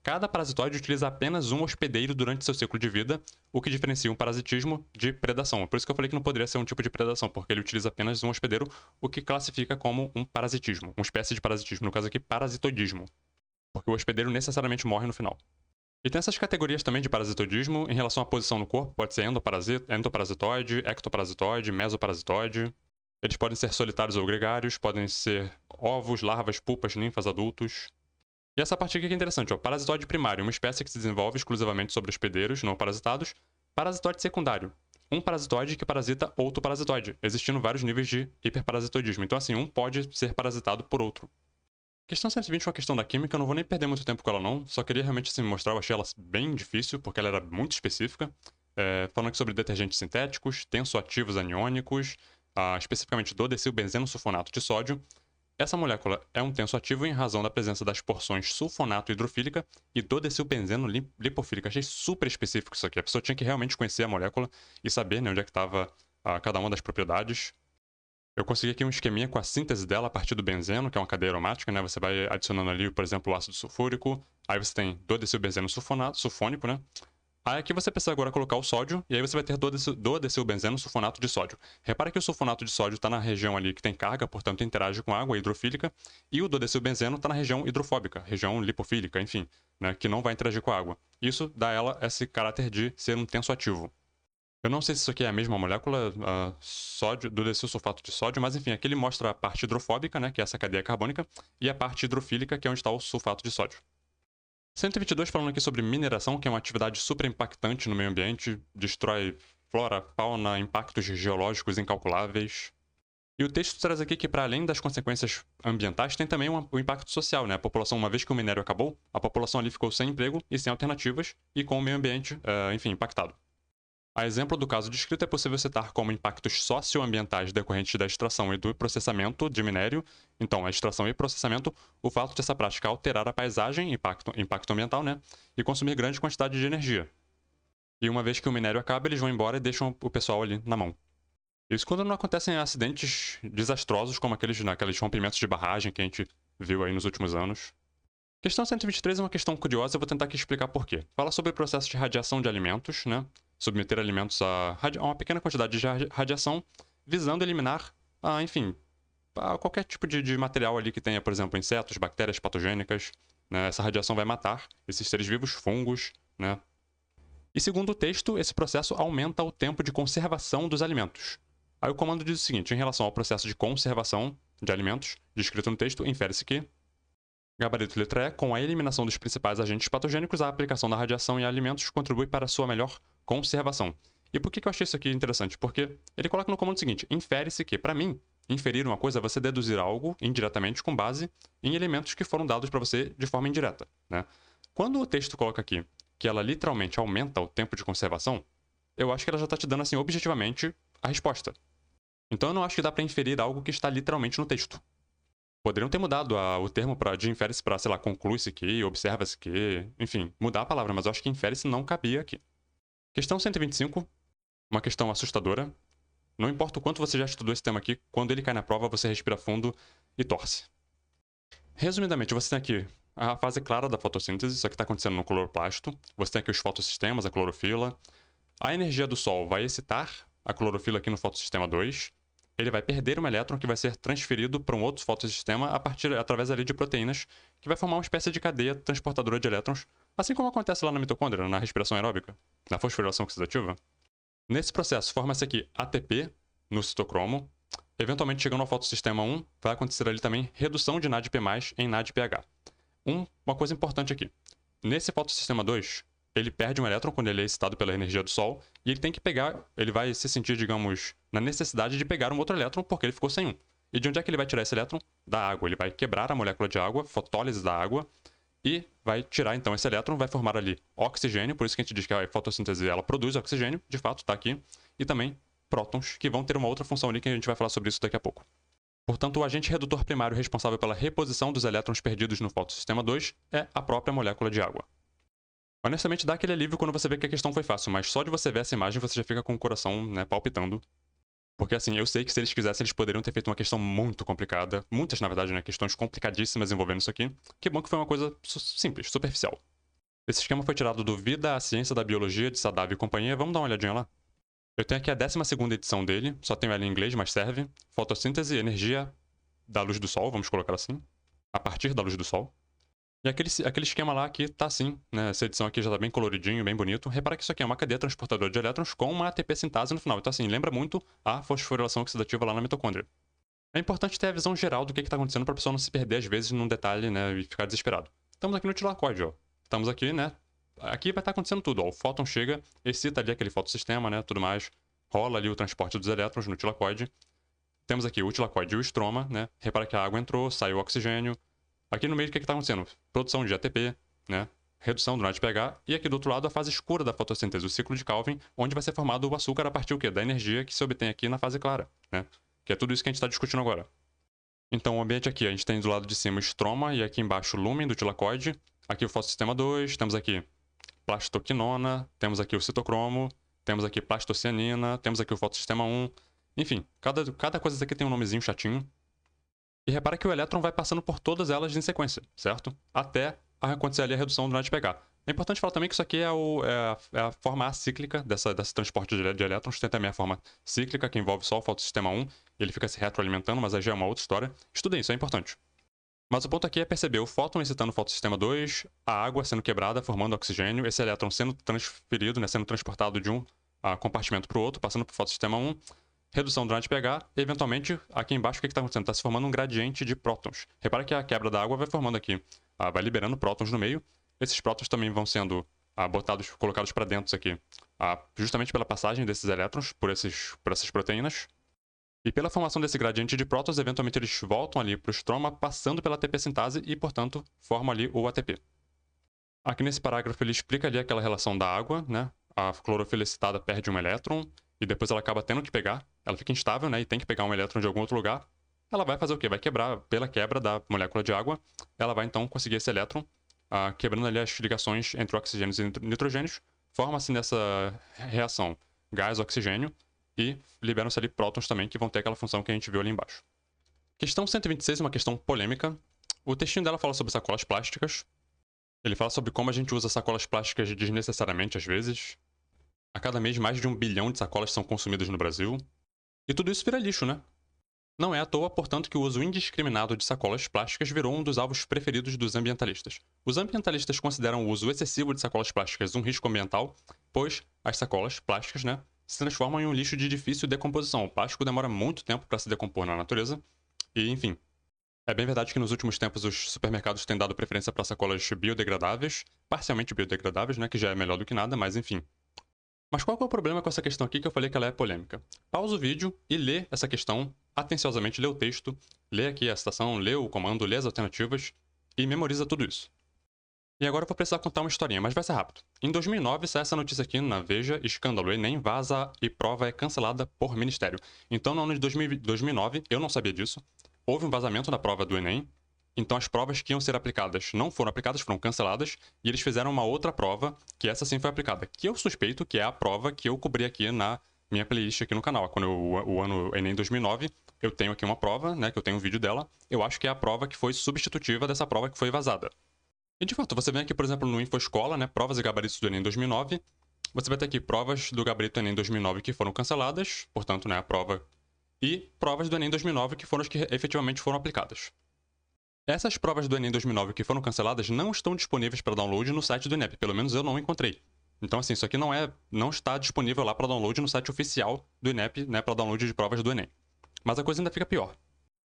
Cada parasitoide utiliza apenas um hospedeiro durante seu ciclo de vida, o que diferencia um parasitismo de predação. É por isso que eu falei que não poderia ser um tipo de predação, porque ele utiliza apenas um hospedeiro, o que classifica como um parasitismo, uma espécie de parasitismo, no caso aqui, parasitoidismo, porque o hospedeiro necessariamente morre no final. E tem essas categorias também de parasitodismo em relação à posição no corpo, pode ser endoparasito, endoparasitoide, ectoparasitoide, mesoparasitoide. Eles podem ser solitários ou gregários, podem ser ovos, larvas, pupas, ninfas, adultos. E essa parte aqui que é interessante, ó, parasitoide primário, uma espécie que se desenvolve exclusivamente sobre hospedeiros não parasitados. Parasitoide secundário, um parasitoide que parasita outro parasitoide, existindo vários níveis de hiperparasitodismo. Então assim, um pode ser parasitado por outro. Questão 120 foi a questão da química, eu não vou nem perder muito tempo com ela não, só queria realmente assim, mostrar, eu achei ela bem difícil, porque ela era muito específica, é, falando aqui sobre detergentes sintéticos, tensoativos aniônicos, ah, especificamente do benzeno sulfonato de sódio. Essa molécula é um tensoativo em razão da presença das porções sulfonato hidrofílica e do benzeno lipofílica. Achei super específico isso aqui, a pessoa tinha que realmente conhecer a molécula e saber né, onde é que estava ah, cada uma das propriedades eu consegui aqui um esqueminha com a síntese dela a partir do benzeno, que é uma cadeia aromática, né? Você vai adicionando ali, por exemplo, o ácido sulfúrico, aí você tem dodecilbenzeno sulfonato, sulfônico, né? Aí aqui você precisa agora colocar o sódio, e aí você vai ter dodecilbenzeno sulfonato de sódio. Repara que o sulfonato de sódio está na região ali que tem carga, portanto interage com água hidrofílica, e o dodecilbenzeno está na região hidrofóbica, região lipofílica, enfim, né? Que não vai interagir com a água. Isso dá ela esse caráter de ser um tenso ativo. Eu não sei se isso aqui é a mesma molécula uh, sódio, do desulsulfato de sódio, mas enfim, aqui ele mostra a parte hidrofóbica, né, que é essa cadeia carbônica, e a parte hidrofílica, que é onde está o sulfato de sódio. 122 falando aqui sobre mineração, que é uma atividade super impactante no meio ambiente, destrói flora, fauna, impactos geológicos incalculáveis. E o texto traz aqui que, para além das consequências ambientais, tem também o um impacto social, né? A população, uma vez que o minério acabou, a população ali ficou sem emprego e sem alternativas, e com o meio ambiente, uh, enfim, impactado. A exemplo do caso descrito, é possível citar como impactos socioambientais decorrentes da extração e do processamento de minério, então a extração e processamento, o fato dessa prática alterar a paisagem, impacto, impacto ambiental, né, e consumir grande quantidade de energia. E uma vez que o minério acaba, eles vão embora e deixam o pessoal ali na mão. Isso quando não acontecem acidentes desastrosos como aqueles, né, aqueles rompimentos de barragem que a gente viu aí nos últimos anos. Questão 123 é uma questão curiosa, eu vou tentar aqui explicar por quê. Fala sobre o processo de radiação de alimentos, né? submeter alimentos a, a uma pequena quantidade de radiação, visando eliminar, ah, enfim, ah, qualquer tipo de, de, material ali que tenha, por exemplo, insetos, bactérias patogênicas. Né? Essa radiação vai matar esses seres vivos, fungos, né? E segundo o texto, esse processo aumenta o tempo de conservação dos alimentos. Aí o comando diz o seguinte: em relação ao processo de conservação de alimentos, descrito no texto, infere-se que gabarito letra E, com a eliminação dos principais agentes patogênicos, a aplicação da radiação em alimentos contribui para sua melhor conservação. E por que eu achei isso aqui interessante? Porque ele coloca no comando seguinte: infere-se que, para mim, inferir uma coisa é você deduzir algo indiretamente com base em elementos que foram dados para você de forma indireta. Né? Quando o texto coloca aqui que ela literalmente aumenta o tempo de conservação, eu acho que ela já está te dando assim objetivamente a resposta. Então eu não acho que dá para inferir algo que está literalmente no texto. Poderiam ter mudado a, o termo para de infere-se para, sei lá, conclui-se que, observa-se que, enfim, mudar a palavra, mas eu acho que infere-se não cabia aqui. Questão 125, uma questão assustadora. Não importa o quanto você já estudou esse tema aqui, quando ele cai na prova, você respira fundo e torce. Resumidamente, você tem aqui a fase clara da fotossíntese, isso aqui está acontecendo no cloroplasto. Você tem aqui os fotossistemas, a clorofila. A energia do Sol vai excitar a clorofila aqui no fotossistema 2. Ele vai perder um elétron que vai ser transferido para um outro fotossistema a partir, através ali de proteínas, que vai formar uma espécie de cadeia transportadora de elétrons Assim como acontece lá na mitocôndria, na respiração aeróbica, na fosforilação oxidativa, nesse processo forma-se aqui ATP no citocromo, eventualmente chegando ao fotossistema 1, vai acontecer ali também redução de NADP+, em NADPH. Um, uma coisa importante aqui, nesse fotossistema 2, ele perde um elétron quando ele é excitado pela energia do Sol, e ele tem que pegar, ele vai se sentir, digamos, na necessidade de pegar um outro elétron porque ele ficou sem um. E de onde é que ele vai tirar esse elétron? Da água. Ele vai quebrar a molécula de água, fotólise da água, e vai tirar então esse elétron, vai formar ali oxigênio, por isso que a gente diz que a fotossíntese ela produz oxigênio, de fato está aqui, e também prótons, que vão ter uma outra função ali que a gente vai falar sobre isso daqui a pouco. Portanto, o agente redutor primário responsável pela reposição dos elétrons perdidos no fotossistema 2 é a própria molécula de água. Honestamente, dá aquele alívio quando você vê que a questão foi fácil, mas só de você ver essa imagem você já fica com o coração né, palpitando, porque assim, eu sei que se eles quisessem, eles poderiam ter feito uma questão muito complicada. Muitas, na verdade, né? Questões complicadíssimas envolvendo isso aqui. Que bom que foi uma coisa simples, superficial. Esse esquema foi tirado do Vida à Ciência da Biologia de Sadab e companhia. Vamos dar uma olhadinha lá. Eu tenho aqui a 12 edição dele, só tenho ela em inglês, mas serve. Fotossíntese, energia da luz do sol, vamos colocar assim. A partir da luz do sol. E aquele, aquele esquema lá que tá assim, né? Essa edição aqui já tá bem coloridinho, bem bonito. Repara que isso aqui é uma cadeia transportadora de elétrons com uma ATP sintase no final. Então assim, lembra muito a fosforilação oxidativa lá na mitocôndria. É importante ter a visão geral do que está acontecendo para a pessoa não se perder às vezes num detalhe, né, e ficar desesperado. Estamos aqui no tilacóide ó. Estamos aqui, né? Aqui vai estar tá acontecendo tudo, ó. O fóton chega, excita ali aquele fotossistema, né, tudo mais. Rola ali o transporte dos elétrons no tilacoide. Temos aqui o tilacoide e o estroma, né? Repara que a água entrou, saiu o oxigênio, Aqui no meio, o que é está acontecendo? Produção de ATP, né? redução do NADPH pH, e aqui do outro lado a fase escura da fotossíntese, o ciclo de Calvin, onde vai ser formado o açúcar a partir o quê? da energia que se obtém aqui na fase clara, né? que é tudo isso que a gente está discutindo agora. Então, o ambiente aqui, a gente tem do lado de cima o estroma e aqui embaixo o lúmen do tilacoide, aqui o fotossistema 2, temos aqui plastoquinona, temos aqui o citocromo, temos aqui plastocianina, temos aqui o fotossistema 1, enfim, cada, cada coisa aqui tem um nomezinho chatinho, e repara que o elétron vai passando por todas elas em sequência, certo? Até acontecer ali a redução do NADPH. É importante falar também que isso aqui é, o, é, é a, forma acíclica dessa, desse transporte de, de elétrons. Tem também a forma cíclica, que envolve só o fotossistema 1, ele fica se retroalimentando, mas aí já é uma outra história. Estudem isso, é importante. Mas o ponto aqui é perceber o fóton excitando o fotossistema 2, a água sendo quebrada, formando oxigênio, esse elétron sendo transferido, né, sendo transportado de um uh, compartimento para o outro, passando para o fotossistema 1, redução durante pH, e eventualmente, aqui embaixo, o que está acontecendo? Está se formando um gradiente de prótons. Repara que a quebra da água vai formando aqui, ah, vai liberando prótons no meio. Esses prótons também vão sendo ah, botados, colocados para dentro aqui, ah, justamente pela passagem desses elétrons por, esses, por essas proteínas. E pela formação desse gradiente de prótons, eventualmente eles voltam ali para o estroma, passando pela ATP sintase e, portanto, formam ali o ATP. Aqui nesse parágrafo ele explica ali aquela relação da água, né? A clorofila excitada perde um elétron, e depois ela acaba tendo que pegar, ela fica instável, né, e tem que pegar um elétron de algum outro lugar, ela vai fazer o quê? Vai quebrar, pela quebra da molécula de água, ela vai então conseguir esse elétron, uh, quebrando ali as ligações entre oxigênios e nitrogênios, forma-se nessa reação gás, oxigênio, e liberam-se ali prótons também, que vão ter aquela função que a gente viu ali embaixo. Questão 126 é uma questão polêmica. O textinho dela fala sobre sacolas plásticas. Ele fala sobre como a gente usa sacolas plásticas desnecessariamente às vezes, a cada mês, mais de um bilhão de sacolas são consumidas no Brasil. E tudo isso vira lixo, né? Não é à toa, portanto, que o uso indiscriminado de sacolas plásticas virou um dos alvos preferidos dos ambientalistas. Os ambientalistas consideram o uso excessivo de sacolas plásticas um risco ambiental, pois as sacolas plásticas, né, se transformam em um lixo de difícil decomposição. O plástico demora muito tempo para se decompor na natureza, e enfim. É bem verdade que nos últimos tempos os supermercados têm dado preferência para sacolas biodegradáveis, parcialmente biodegradáveis, né, que já é melhor do que nada, mas enfim. Mas qual é o problema com essa questão aqui que eu falei que ela é polêmica? Pausa o vídeo e lê essa questão atenciosamente, lê o texto, lê aqui a citação, lê o comando, lê as alternativas e memoriza tudo isso. E agora eu vou precisar contar uma historinha, mas vai ser rápido. Em 2009 sai essa notícia aqui na Veja, escândalo, Enem vaza e prova é cancelada por ministério. Então no ano de 2000, 2009, eu não sabia disso, houve um vazamento na prova do Enem, então as provas que iam ser aplicadas não foram aplicadas, foram canceladas, e eles fizeram uma outra prova, que essa sim foi aplicada, que eu suspeito que é a prova que eu cobri aqui na minha playlist aqui no canal. Quando eu, o ano Enem 2009, eu tenho aqui uma prova, né, que eu tenho um vídeo dela, eu acho que é a prova que foi substitutiva dessa prova que foi vazada. E de fato, você vem aqui, por exemplo, no Info Escola, né, provas e gabaritos do Enem 2009, você vai ter aqui provas do gabarito Enem 2009 que foram canceladas, portanto, né, a prova, e provas do Enem 2009 que foram as que efetivamente foram aplicadas. Essas provas do Enem 2009 que foram canceladas não estão disponíveis para download no site do INEP, pelo menos eu não encontrei. Então, assim, isso aqui não é, não está disponível lá para download no site oficial do INEP, né, para download de provas do Enem. Mas a coisa ainda fica pior.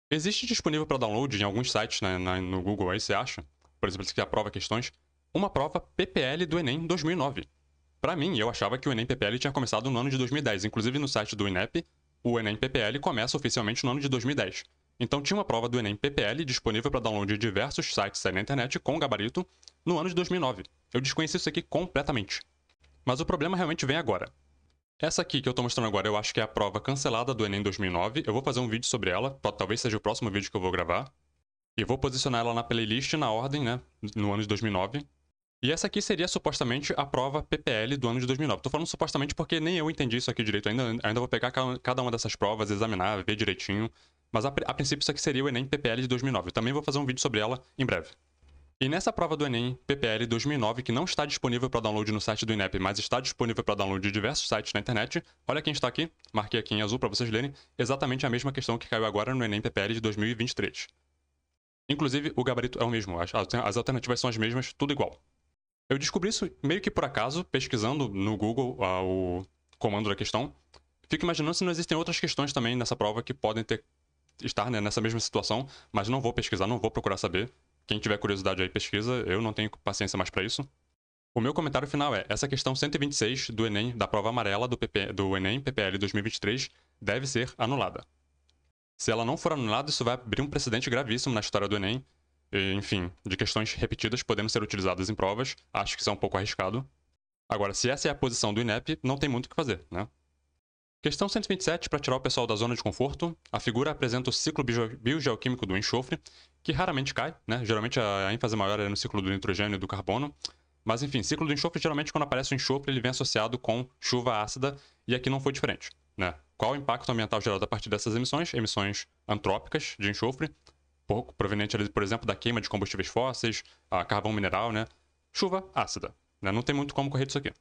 Existe disponível para download em alguns sites, né, no Google aí você acha, por exemplo, se é a prova questões, uma prova PPL do Enem 2009. Para mim, eu achava que o Enem PPL tinha começado no ano de 2010, inclusive no site do INEP, o Enem PPL começa oficialmente no ano de 2010. Então tinha uma prova do Enem PPL disponível para download de diversos sites na internet com gabarito no ano de 2009. Eu desconheci isso aqui completamente. Mas o problema realmente vem agora. Essa aqui que eu estou mostrando agora eu acho que é a prova cancelada do Enem 2009. Eu vou fazer um vídeo sobre ela, talvez seja o próximo vídeo que eu vou gravar. E vou posicionar ela na playlist na ordem, né, no ano de 2009. E essa aqui seria supostamente a prova PPL do ano de 2009. Estou falando supostamente porque nem eu entendi isso aqui direito ainda. Ainda vou pegar cada uma dessas provas, examinar, ver direitinho, mas a, a princípio isso aqui seria o Enem PPL de 2009. Eu também vou fazer um vídeo sobre ela em breve. E nessa prova do Enem PPL 2009, que não está disponível para download no site do INEP, mas está disponível para download de diversos sites na internet, olha quem está aqui, marquei aqui em azul para vocês lerem, exatamente a mesma questão que caiu agora no Enem PPL de 2023. Inclusive, o gabarito é o mesmo, as, as alternativas são as mesmas, tudo igual. Eu descobri isso meio que por acaso, pesquisando no Google ah, o comando da questão. Fico imaginando se não existem outras questões também nessa prova que podem ter estar né, nessa mesma situação, mas não vou pesquisar, não vou procurar saber. Quem tiver curiosidade aí, pesquisa. Eu não tenho paciência mais para isso. O meu comentário final é: essa questão 126 do Enem, da prova amarela do, PP, do Enem PPL 2023, deve ser anulada. Se ela não for anulada, isso vai abrir um precedente gravíssimo na história do Enem. E, enfim, de questões repetidas podendo ser utilizadas em provas. Acho que isso é um pouco arriscado. Agora, se essa é a posição do INEP, não tem muito o que fazer, né? Questão 127, para tirar o pessoal da zona de conforto, a figura apresenta o ciclo biogeoquímico do enxofre, que raramente cai, né? Geralmente a ênfase maior é no ciclo do nitrogênio e do carbono. Mas enfim, ciclo do enxofre, geralmente quando aparece o enxofre, ele vem associado com chuva ácida, e aqui não foi diferente, né? Qual o impacto ambiental gerado a partir dessas emissões? Emissões antrópicas de enxofre, pouco proveniente, por exemplo, da queima de combustíveis fósseis, a carvão mineral, né? Chuva ácida. Né? Não tem muito como correr disso aqui.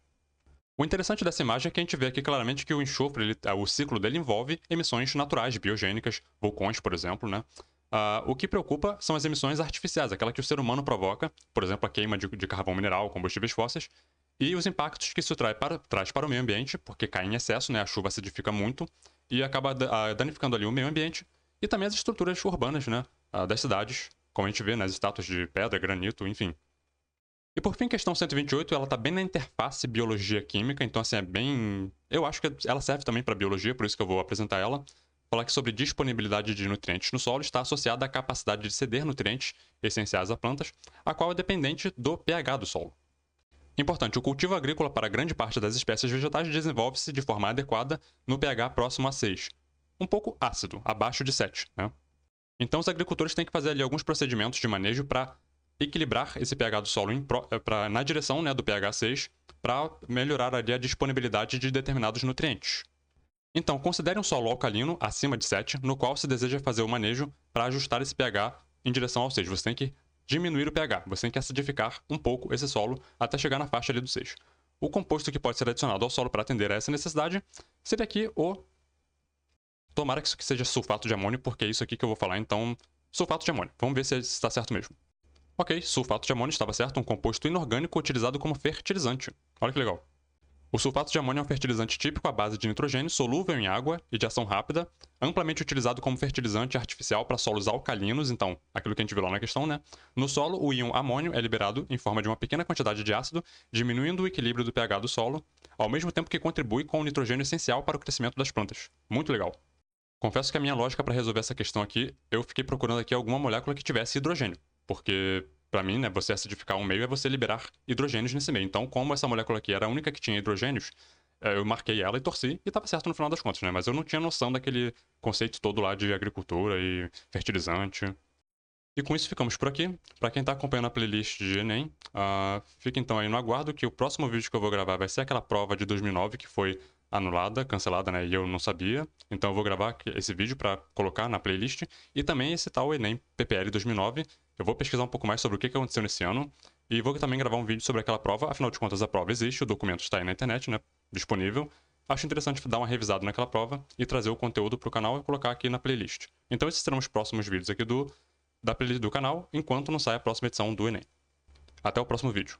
O interessante dessa imagem é que a gente vê aqui claramente que o enxofre, ele, ah, o ciclo dele envolve emissões naturais, biogênicas, vulcões, por exemplo, né? Uh, o que preocupa são as emissões artificiais, aquela que o ser humano provoca, por exemplo, a queima de, de carvão mineral, combustíveis fósseis, e os impactos que isso traz para, traz para o meio ambiente, porque cai em excesso, né? a chuva acidifica muito e acaba uh, danificando ali o meio ambiente e também as estruturas urbanas né? Uh, das cidades, como a gente vê nas né? estátuas de pedra, granito, enfim. E por fim, questão 128, ela tá bem na interface biologia-química, então assim, é bem... Eu acho que ela serve também para biologia, por isso que eu vou apresentar ela. Falar que sobre disponibilidade de nutrientes no solo está associada à capacidade de ceder nutrientes essenciais a plantas, a qual é dependente do pH do solo. Importante, o cultivo agrícola para grande parte das espécies vegetais desenvolve-se de forma adequada no pH próximo a 6, um pouco ácido, abaixo de 7, né? Então os agricultores têm que fazer ali alguns procedimentos de manejo para equilibrar esse pH do solo pro, eh, pra, na direção né, do pH 6 para melhorar ali a disponibilidade de determinados nutrientes. Então, considere um solo alcalino acima de 7, no qual se deseja fazer o manejo para ajustar esse pH em direção ao 6. Você tem que diminuir o pH, você tem que acidificar um pouco esse solo até chegar na faixa ali do 6. O composto que pode ser adicionado ao solo para atender a essa necessidade seria aqui o. Tomara que isso aqui seja sulfato de amônio, porque é isso aqui que eu vou falar, então. Sulfato de amônio. Vamos ver se está certo mesmo. Ok, sulfato de amônio estava certo, um composto inorgânico utilizado como fertilizante. Olha que legal. O sulfato de amônio é um fertilizante típico à base de nitrogênio, solúvel em água e de ação rápida, amplamente utilizado como fertilizante artificial para solos alcalinos, então, aquilo que a gente viu lá na questão, né? No solo, o íon amônio é liberado em forma de uma pequena quantidade de ácido, diminuindo o equilíbrio do pH do solo, ao mesmo tempo que contribui com o nitrogênio essencial para o crescimento das plantas. Muito legal. Confesso que a minha lógica para resolver essa questão aqui, eu fiquei procurando aqui alguma molécula que tivesse hidrogênio. Porque, para mim, né, você acidificar um meio é você liberar hidrogênios nesse meio. Então, como essa molécula aqui era a única que tinha hidrogênios, é, eu marquei ela e torci e estava certo no final das contas, né? Mas eu não tinha noção daquele conceito todo lá de agricultura e fertilizante. E com isso ficamos por aqui. Para quem está acompanhando a playlist de Enem, uh, fica então aí no aguardo que o próximo vídeo que eu vou gravar vai ser aquela prova de 2009 que foi anulada, cancelada, né? E eu não sabia. Então eu vou gravar esse vídeo para colocar na playlist e também esse tal Enem PPL 2009 eu vou pesquisar um pouco mais sobre o que aconteceu nesse ano e vou também gravar um vídeo sobre aquela prova, afinal de contas a prova existe, o documento está aí na internet, né, disponível. Acho interessante dar uma revisada naquela prova e trazer o conteúdo para o canal e colocar aqui na playlist. Então esses serão os próximos vídeos aqui do, da playlist do canal, enquanto não sai a próxima edição do Enem. Até o próximo vídeo.